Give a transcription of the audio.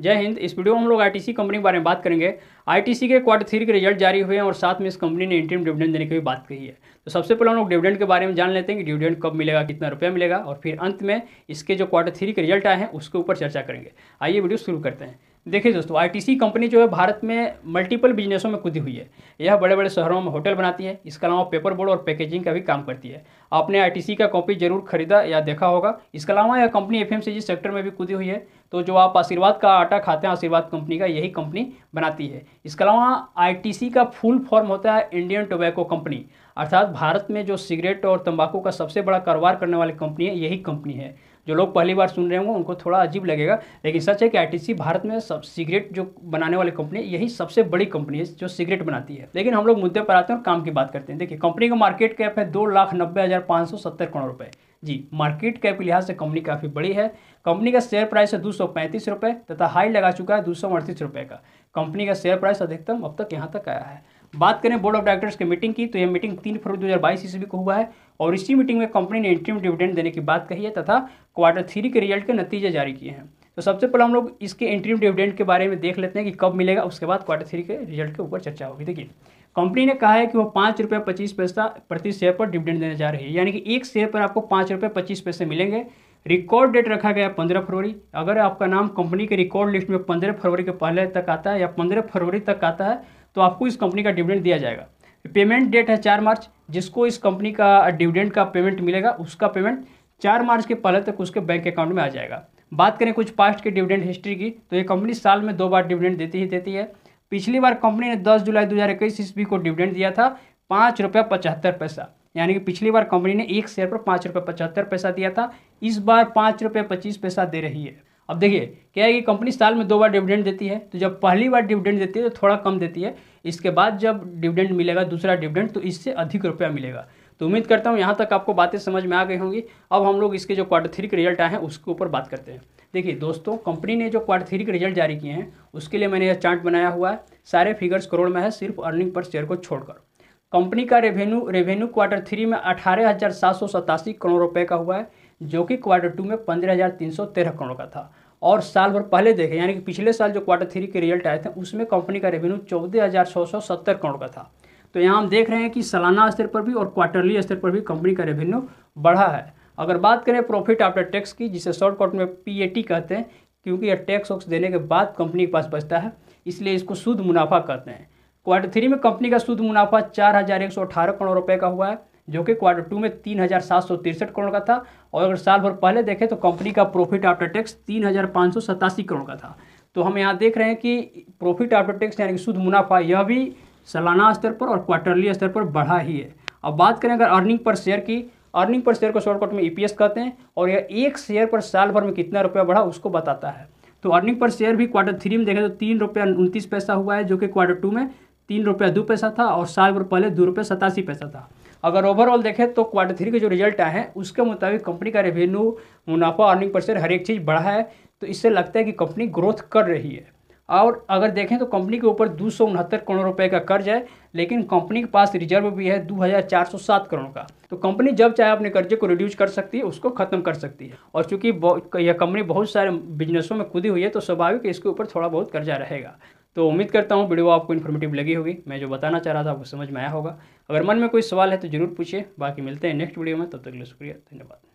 जय हिंद इस वीडियो में हम लोग आईटीसी कंपनी के बारे में बात करेंगे आईटीसी के क्वार्टर थ्री के रिजल्ट जारी हुए हैं और साथ में इस कंपनी ने इंटरम डिविडेंड देने की भी बात कही है तो सबसे पहले हम लोग डिविडेंड के बारे में जान लेते हैं कि डिविडेंड कब मिलेगा कितना रुपया मिलेगा और फिर अंत में इसके जो क्वार्टर थ्री के रिजल्ट आए हैं उसके ऊपर चर्चा करेंगे आइए वीडियो शुरू करते हैं देखिए दोस्तों आईटीसी कंपनी जो है भारत में मल्टीपल बिजनेसों में कूदी हुई है यह बड़े बड़े शहरों में होटल बनाती है इसके अलावा पेपर बोर्ड और पैकेजिंग का भी काम करती है आपने आईटीसी का कॉपी जरूर खरीदा या देखा होगा इसके अलावा यह कंपनी एफ सेक्टर में भी कूदी हुई है तो जो आप आशीर्वाद का आटा खाते हैं आशीर्वाद कंपनी का यही कंपनी बनाती है इसके अलावा आई का फुल फॉर्म होता है इंडियन टोबैको कंपनी अर्थात भारत में जो सिगरेट और तम्बाकू का सबसे बड़ा कारोबार करने वाली कंपनी है यही कंपनी है जो लोग पहली बार सुन रहे होंगे उनको थोड़ा अजीब लगेगा लेकिन सच है कि आई भारत में सब सिगरेट जो बनाने वाली कंपनी यही सबसे बड़ी कंपनी है जो सिगरेट बनाती है लेकिन हम लोग मुद्दे पर आते हैं और काम की बात करते हैं देखिए कंपनी का मार्केट कैप है दो लाख नब्बे हज़ार पाँच सौ सत्तर करोड़ रुपये जी मार्केट कैप के लिहाज से कंपनी काफ़ी बड़ी है कंपनी का शेयर प्राइस है दो सौ पैंतीस रुपये तथा हाई लगा चुका है दो सौ अड़तीस रुपये का कंपनी का शेयर प्राइस अधिकतम अब तक यहाँ तक आया है बात करें बोर्ड ऑफ डायरेक्टर्स की मीटिंग की तो यह मीटिंग तीन फरवरी दो बाईस ईस्वी को हुआ है और इसी मीटिंग में कंपनी ने इंट्रीम डिविडेंड देने की बात कही है तथा क्वार्टर थ्री के रिजल्ट के नतीजे जारी किए हैं तो सबसे पहले हम लोग इसके इंट्रीम डिविडेंड के बारे में देख लेते हैं कि कब मिलेगा उसके बाद क्वार्टर थ्री के रिजल्ट के ऊपर चर्चा होगी देखिए कंपनी ने कहा है कि वो पाँच रुपये पच्चीस पैसा प्रति शेयर पर डिविडेंड देने जा रही है यानी कि एक शेयर पर आपको पाँच रुपये पच्चीस पैसे मिलेंगे रिकॉर्ड डेट रखा गया पंद्रह फरवरी अगर आपका नाम कंपनी के रिकॉर्ड लिस्ट में पंद्रह फरवरी के पहले तक आता है या पंद्रह फरवरी तक आता है तो आपको इस कंपनी का डिविडेंड दिया जाएगा पेमेंट डेट है चार मार्च जिसको इस कंपनी का डिविडेंड का पेमेंट मिलेगा उसका पेमेंट चार मार्च के पहले तक उसके बैंक अकाउंट में आ जाएगा बात करें कुछ पास्ट के डिविडेंड हिस्ट्री की तो ये कंपनी साल में दो बार डिविडेंड देती ही देती है पिछली बार कंपनी ने 10 जुलाई 2021 हज़ार ईस्वी को डिविडेंड दिया था पाँच रुपया पचहत्तर पैसा यानी कि पिछली बार कंपनी ने एक शेयर पर पाँच रुपये पचहत्तर पैसा दिया था इस बार पाँच रुपये पच्चीस पैसा दे रही है अब देखिए क्या है कि कंपनी साल में दो बार डिविडेंड देती है तो जब पहली बार डिविडेंड देती है तो थोड़ा कम देती है इसके बाद जब डिविडेंड मिलेगा दूसरा डिविडेंड तो इससे अधिक रुपया मिलेगा तो उम्मीद करता हूँ यहाँ तक आपको बातें समझ में आ गई होंगी अब हम लोग इसके जो क्वार्टर थ्री के रिजल्ट आए हैं उसके ऊपर बात करते हैं देखिए दोस्तों कंपनी ने जो क्वार्टर थ्री के रिजल्ट जारी किए हैं उसके लिए मैंने यह चार्ट बनाया हुआ है सारे फिगर्स करोड़ में है सिर्फ अर्निंग पर शेयर को छोड़कर कंपनी का रेवेन्यू रेवेन्यू क्वार्टर थ्री में अठारह हज़ार सात सौ सतासी करोड़ रुपए का हुआ है जो कि क्वार्टर टू में पंद्रह हज़ार तीन सौ तेरह करोड़ का था और साल भर पहले देखें यानी कि पिछले साल जो क्वार्टर थ्री के रिजल्ट आए थे उसमें कंपनी का रेवेन्यू चौदह हज़ार सौ सत्तर करोड़ का था तो यहाँ हम देख रहे हैं कि सालाना स्तर पर भी और क्वार्टरली स्तर पर भी कंपनी का रेवेन्यू बढ़ा है अगर बात करें प्रॉफिट आफ्टर टैक्स की जिसे शॉर्टकट में पी कहते हैं क्योंकि यह टैक्स वक्स देने के बाद कंपनी के पास बचता है इसलिए इसको शुद्ध मुनाफा कहते हैं क्वार्टर थ्री में कंपनी का शुद्ध मुनाफा चार हज़ार एक सौ अठारह करोड़ रुपए का हुआ है जो कि क्वार्टर टू में तीन हज़ार सात सौ तिरसठ करोड़ का था और अगर साल भर पहले देखें तो कंपनी का प्रॉफिट आफ्टर टैक्स तीन हज़ार पाँच सौ सतासी करोड़ का था तो हम यहाँ देख रहे हैं कि प्रॉफिट आफ्टर टैक्स यानी कि शुद्ध मुनाफा यह भी सालाना स्तर पर और क्वार्टरली स्तर पर बढ़ा ही है अब बात करें अगर अर्निंग पर शेयर की अर्निंग पर शेयर को शॉर्टकट में ई e कहते हैं और यह एक शेयर पर साल भर में कितना रुपया बढ़ा उसको बताता है तो अर्निंग पर शेयर भी क्वार्टर थ्री में देखें तो तीन रुपया उनतीस पैसा हुआ है जो कि क्वार्टर टू में तीन रुपया दो पैसा था और साल भर पहले दो रुपये सतासी पैसा था अगर ओवरऑल देखें तो क्वार्टर थ्री के जो रिजल्ट आए हैं उसके मुताबिक कंपनी का रेवेन्यू मुनाफा अर्निंग पर शेयर हर एक चीज़ बढ़ा है तो इससे लगता है कि कंपनी ग्रोथ कर रही है और अगर देखें तो कंपनी के ऊपर दो करोड़ रुपये का कर्ज है लेकिन कंपनी के पास रिजर्व भी है दो करोड़ का तो कंपनी जब चाहे अपने कर्जे को रिड्यूस कर सकती है उसको ख़त्म कर सकती है और चूंकि यह कंपनी बहुत सारे बिजनेसों में कूदी हुई है तो स्वाभाविक इसके ऊपर थोड़ा बहुत कर्जा रहेगा तो उम्मीद करता हूँ वीडियो आपको इन्फॉर्मेटिव लगी होगी मैं जो बताना चाह रहा था आपको समझ में आया होगा अगर मन में कोई सवाल है तो जरूर पूछिए बाकी मिलते हैं नेक्स्ट वीडियो में तब तक के लिए शुक्रिया धन्यवाद